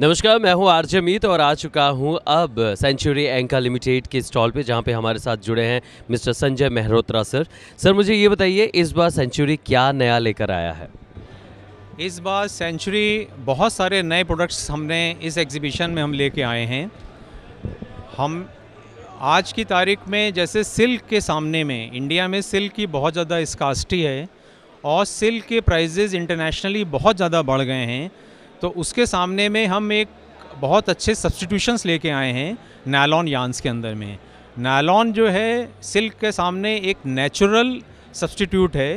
नमस्कार मैं हूं आरजे मीत और आ चुका हूं अब सेंचुरी एंका लिमिटेड के स्टॉल पे जहां पे हमारे साथ जुड़े हैं mister Sanjay Mehrotra sir sir मुझे ये बताइए इस बार सेंचुरी क्या नया लेकर आया है इस बार सेंचुरी बहुत सारे नए प्रोडक्ट्स हमने इस एग्जीबिशन में हम लेके आए हैं हम आज की तारीख में जैसे सिल्क के सामने में इंडिया में सिल्क की बहुत ज़्यादा स्कास्टी है और सिल्क के प्राइजेज़ इंटरनेशनली बहुत ज़्यादा बढ़ गए हैं तो उसके सामने में हम एक बहुत अच्छे सब्सटीट्यूशंस लेके आए हैं नायलॉन यान्स के अंदर में नायलॉन जो है सिल्क के सामने एक नेचुरल सब्सटीट्यूट है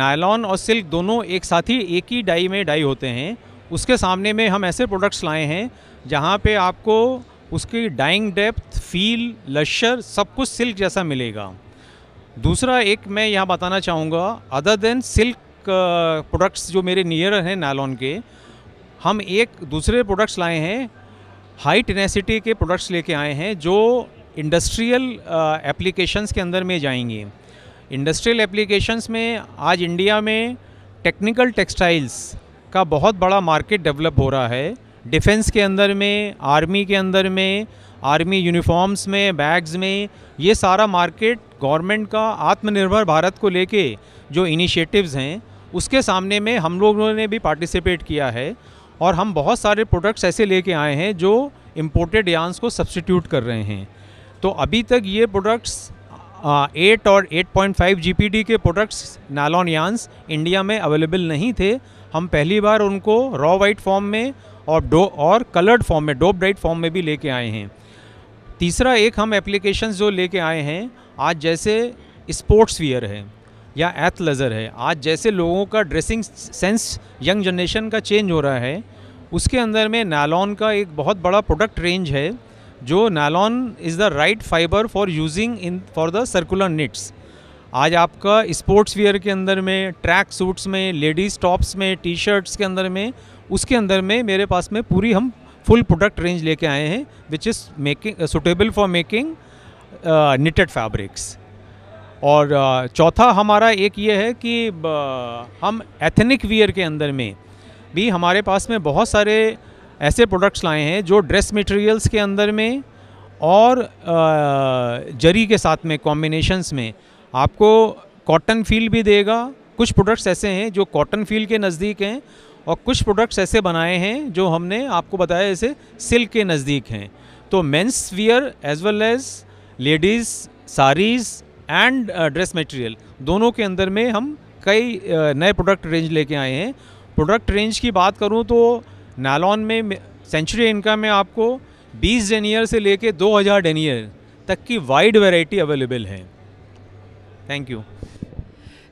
नायलॉन और सिल्क दोनों एक साथ ही एक ही डाई में डाई होते हैं उसके सामने में हम ऐसे प्रोडक्ट्स लाए हैं जहाँ पे आपको उसकी डाइंग डेप्थ फील लश्शर सब कुछ सिल्क जैसा मिलेगा दूसरा एक मैं यहाँ बताना चाहूँगा अदर देन सिल्क प्रोडक्ट्स जो मेरे नियर हैं नायलॉन के हम एक दूसरे प्रोडक्ट्स लाए हैं हाई टेनेसिटी के प्रोडक्ट्स लेके आए हैं जो इंडस्ट्रियल एप्लीकेशंस uh, के अंदर में जाएंगे इंडस्ट्रियल एप्लीकेशंस में आज इंडिया में टेक्निकल टेक्सटाइल्स का बहुत बड़ा मार्केट डेवलप हो रहा है डिफेंस के अंदर में आर्मी के अंदर में आर्मी यूनिफॉर्म्स में बैग्स में ये सारा मार्केट गवर्नमेंट का आत्मनिर्भर भारत को लेके जो इनिशिएटिव्स हैं उसके सामने में हम लोगों ने भी पार्टिसिपेट किया है और हम बहुत सारे प्रोडक्ट्स ऐसे लेके आए हैं जो इम्पोर्टेड यान्स को सब्सटीट्यूट कर रहे हैं तो अभी तक ये प्रोडक्ट्स एट और 8.5 पॉइंट के प्रोडक्ट्स नालॉन यान्स इंडिया में अवेलेबल नहीं थे हम पहली बार उनको रॉ वाइट फॉर्म में और डो और कलर्ड फॉर्म में डोप डाइट फॉर्म में भी लेके आए हैं तीसरा एक हम एप्लीकेशन जो लेके आए हैं आज जैसे स्पोर्ट्स वियर है या एथ लजर है आज जैसे लोगों का ड्रेसिंग सेंस यंग जनरेशन का चेंज हो रहा है उसके अंदर में नालॉन का एक बहुत बड़ा प्रोडक्ट रेंज है जो nylon is the right fibre for using in for the circular knits आज आपका स्पोर्ट्स वियर के अंदर में ट्रैक सूट्स में लेडीज़ टॉप्स में टी शर्ट्स के अंदर में उसके अंदर में मेरे पास में पूरी हम फुल प्रोडक्ट रेंज लेके आए हैं which is making suitable for making knitted fabrics और चौथा हमारा एक ये है कि हम एथनिक वियर के अंदर में भी हमारे पास में बहुत सारे ऐसे प्रोडक्ट्स लाए हैं जो ड्रेस मटेरियल्स के अंदर में और जरी के साथ में कॉम्बिनेशंस में आपको कॉटन फील भी देगा कुछ प्रोडक्ट्स ऐसे हैं जो कॉटन फील के नज़दीक हैं और कुछ प्रोडक्ट्स ऐसे बनाए हैं जो हमने आपको बताया जैसे सिल्क के नज़दीक हैं तो men's wear as well as ladies saris and dress material दोनों के अंदर में हम कई uh, नए प्रोडक्ट रेंज लेके आए हैं प्रोडक्ट रेंज की बात करूँ तो नालॉन में सेंचुरी इनका में आपको 20 डेनियर से लेके 2000 डेनियर तक की वाइड वैरायटी अवेलेबल है thank you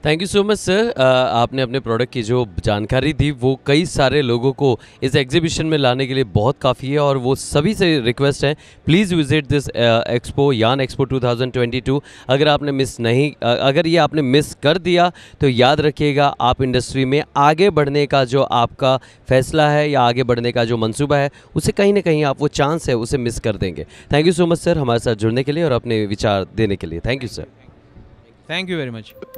thank you so much sir आपने अपने प्रोडक्ट की जो जानकारी दी वो कई सारे लोगों को इस एग्जीबिशन में लाने के लिए बहुत काफ़ी है और वो सभी से रिक्वेस्ट है please visit this expo yarn expo 2022 अगर आपने मिस नहीं अगर ये आपने मिस कर दिया तो याद रखिएगा आप इंडस्ट्री में आगे बढ़ने का जो आपका फैसला है या आगे बढ़ने का जो मनसूबा है उसे कहीं ना कहीं आप वो चांस है उसे मिस कर देंगे thank you so much sir हमारे साथ जुड़ने के लिए और अपने विचार देने के लिए thank you sir thank you very much